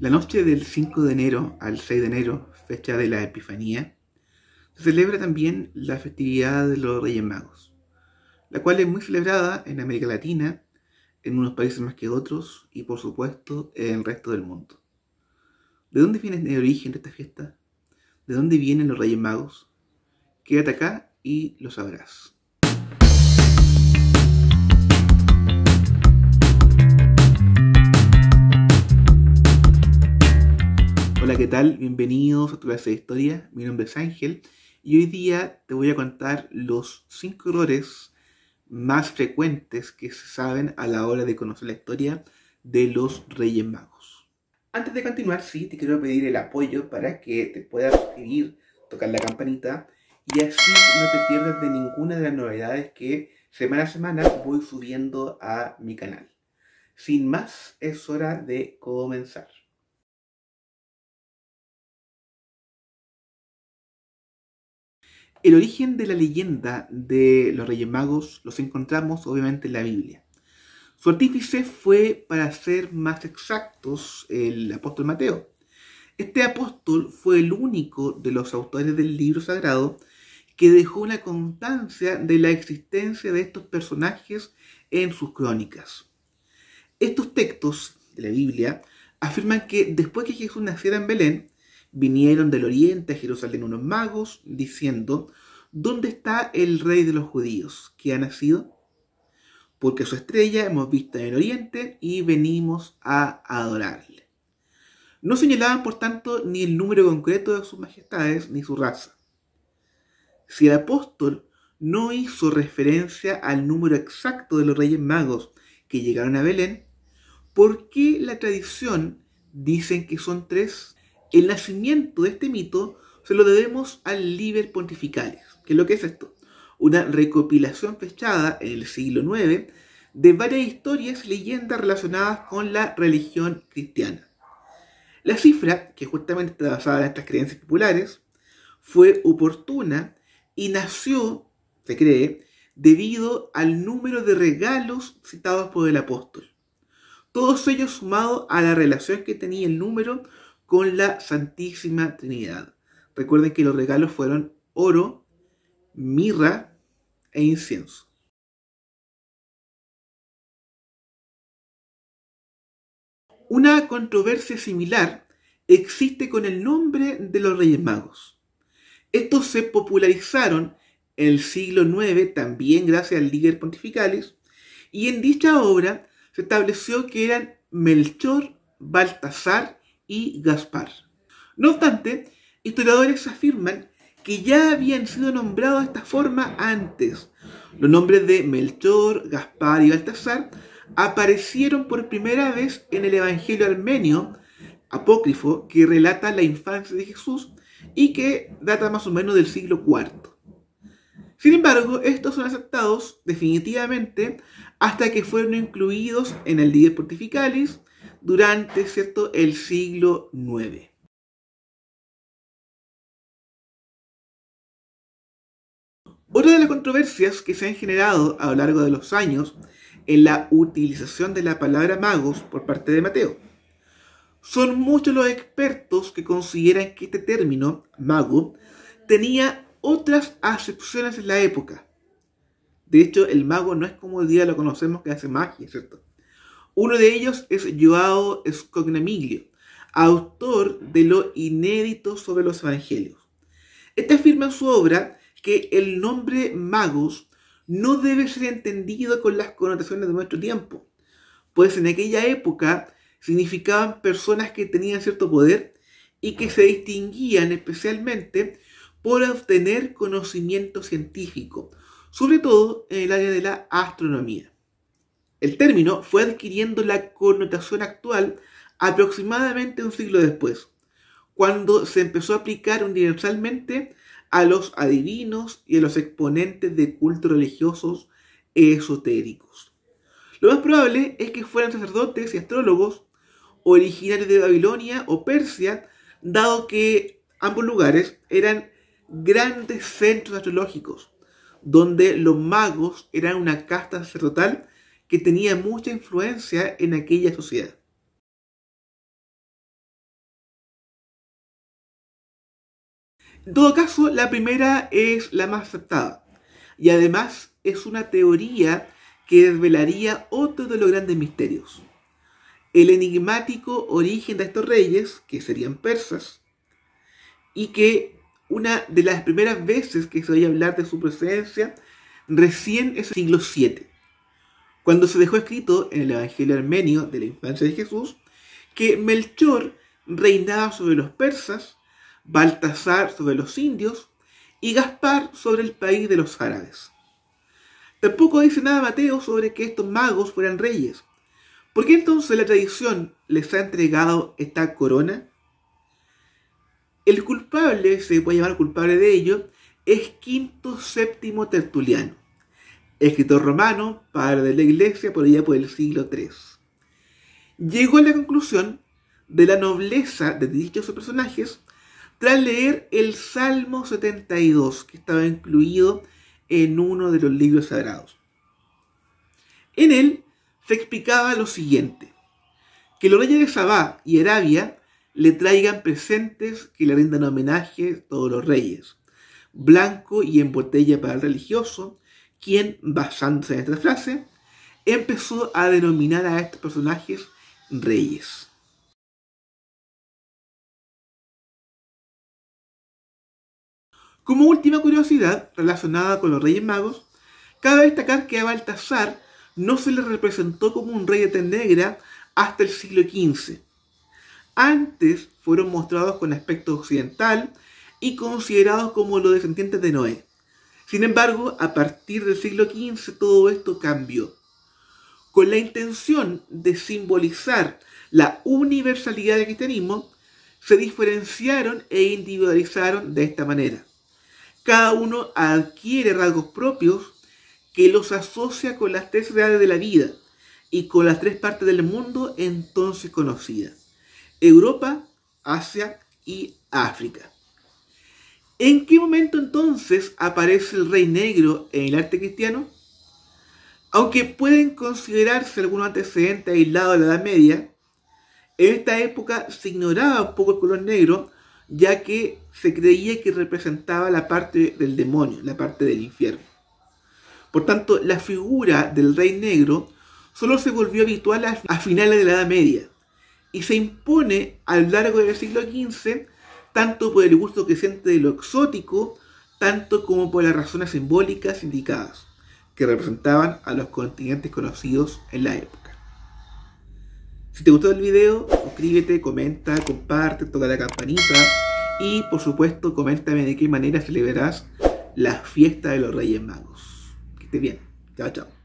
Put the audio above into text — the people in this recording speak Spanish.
La noche del 5 de enero al 6 de enero, fecha de la Epifanía, se celebra también la festividad de los Reyes Magos, la cual es muy celebrada en América Latina, en unos países más que otros y por supuesto en el resto del mundo. ¿De dónde viene el origen de esta fiesta? ¿De dónde vienen los Reyes Magos? Quédate acá y lo sabrás. Hola, ¿qué tal? Bienvenidos a tu clase de historia. Mi nombre es Ángel y hoy día te voy a contar los 5 errores más frecuentes que se saben a la hora de conocer la historia de los Reyes Magos. Antes de continuar, sí, te quiero pedir el apoyo para que te puedas suscribir, tocar la campanita y así no te pierdas de ninguna de las novedades que semana a semana voy subiendo a mi canal. Sin más, es hora de comenzar. El origen de la leyenda de los Reyes Magos los encontramos obviamente en la Biblia. Su artífice fue, para ser más exactos, el apóstol Mateo. Este apóstol fue el único de los autores del libro sagrado que dejó una constancia de la existencia de estos personajes en sus crónicas. Estos textos de la Biblia afirman que después que Jesús naciera en Belén, Vinieron del oriente a Jerusalén unos magos diciendo, ¿dónde está el rey de los judíos que ha nacido? Porque su estrella hemos visto en el oriente y venimos a adorarle. No señalaban, por tanto, ni el número concreto de sus majestades ni su raza. Si el apóstol no hizo referencia al número exacto de los reyes magos que llegaron a Belén, ¿por qué la tradición dicen que son tres? El nacimiento de este mito se lo debemos al Liber Pontificalis, que es lo que es esto, una recopilación fechada en el siglo IX de varias historias y leyendas relacionadas con la religión cristiana. La cifra, que justamente está basada en estas creencias populares, fue oportuna y nació, se cree, debido al número de regalos citados por el apóstol. Todos ellos sumados a la relación que tenía el número con la Santísima Trinidad. Recuerden que los regalos fueron oro, mirra e incienso. Una controversia similar existe con el nombre de los Reyes Magos. Estos se popularizaron en el siglo IX también gracias al Líder Pontificales, y en dicha obra se estableció que eran Melchor, Baltasar y Gaspar. No obstante, historiadores afirman que ya habían sido nombrados de esta forma antes. Los nombres de Melchor, Gaspar y Baltasar aparecieron por primera vez en el Evangelio armenio apócrifo que relata la infancia de Jesús y que data más o menos del siglo IV. Sin embargo, estos son aceptados definitivamente hasta que fueron incluidos en el Dies Pontificalis durante ¿cierto? el siglo IX. Otra de las controversias que se han generado a lo largo de los años en la utilización de la palabra magos por parte de Mateo. Son muchos los expertos que consideran que este término, mago, tenía otras acepciones en la época. De hecho, el mago no es como hoy día lo conocemos que hace magia, ¿cierto? Uno de ellos es Joao Scognamiglio, autor de lo inédito sobre los evangelios. Este afirma en su obra que el nombre magos no debe ser entendido con las connotaciones de nuestro tiempo, pues en aquella época significaban personas que tenían cierto poder y que se distinguían especialmente por obtener conocimiento científico, sobre todo en el área de la astronomía. El término fue adquiriendo la connotación actual aproximadamente un siglo después, cuando se empezó a aplicar universalmente a los adivinos y a los exponentes de cultos religiosos esotéricos. Lo más probable es que fueran sacerdotes y astrólogos originarios de Babilonia o Persia, dado que ambos lugares eran grandes centros astrológicos, donde los magos eran una casta sacerdotal que tenía mucha influencia en aquella sociedad. En todo caso, la primera es la más aceptada y además es una teoría que desvelaría otro de los grandes misterios. El enigmático origen de estos reyes, que serían persas, y que una de las primeras veces que se oía hablar de su presencia recién es el siglo VII cuando se dejó escrito en el Evangelio armenio de la infancia de Jesús que Melchor reinaba sobre los persas, Baltasar sobre los indios y Gaspar sobre el país de los árabes. Tampoco dice nada Mateo sobre que estos magos fueran reyes. ¿Por qué entonces la tradición les ha entregado esta corona? El culpable, se puede llamar culpable de ello, es Quinto Séptimo Tertuliano escritor romano, padre de la iglesia por allá por el siglo III. Llegó a la conclusión de la nobleza de dichos personajes tras leer el Salmo 72, que estaba incluido en uno de los libros sagrados. En él se explicaba lo siguiente, que los reyes de Sabá y Arabia le traigan presentes que le rindan homenaje todos los reyes, blanco y en botella para el religioso, quien, basándose en esta frase, empezó a denominar a estos personajes reyes. Como última curiosidad relacionada con los Reyes Magos, cabe destacar que a Baltasar no se le representó como un rey de Tenegra hasta el siglo XV. Antes fueron mostrados con aspecto occidental y considerados como los descendientes de Noé. Sin embargo, a partir del siglo XV todo esto cambió, con la intención de simbolizar la universalidad del cristianismo, se diferenciaron e individualizaron de esta manera. Cada uno adquiere rasgos propios que los asocia con las tres realidades de la vida y con las tres partes del mundo entonces conocidas, Europa, Asia y África. ¿En qué momento entonces aparece el rey negro en el arte cristiano? Aunque pueden considerarse algunos antecedentes aislados de la Edad Media, en esta época se ignoraba un poco el color negro, ya que se creía que representaba la parte del demonio, la parte del infierno. Por tanto, la figura del rey negro solo se volvió habitual a finales de la Edad Media y se impone a lo largo del siglo XV tanto por el gusto que siente de lo exótico, tanto como por las razones simbólicas indicadas, que representaban a los continentes conocidos en la época. Si te gustó el video, suscríbete, comenta, comparte, toca la campanita y por supuesto coméntame de qué manera celebrarás la fiesta de los Reyes Magos. Que estés bien. Chao, chao.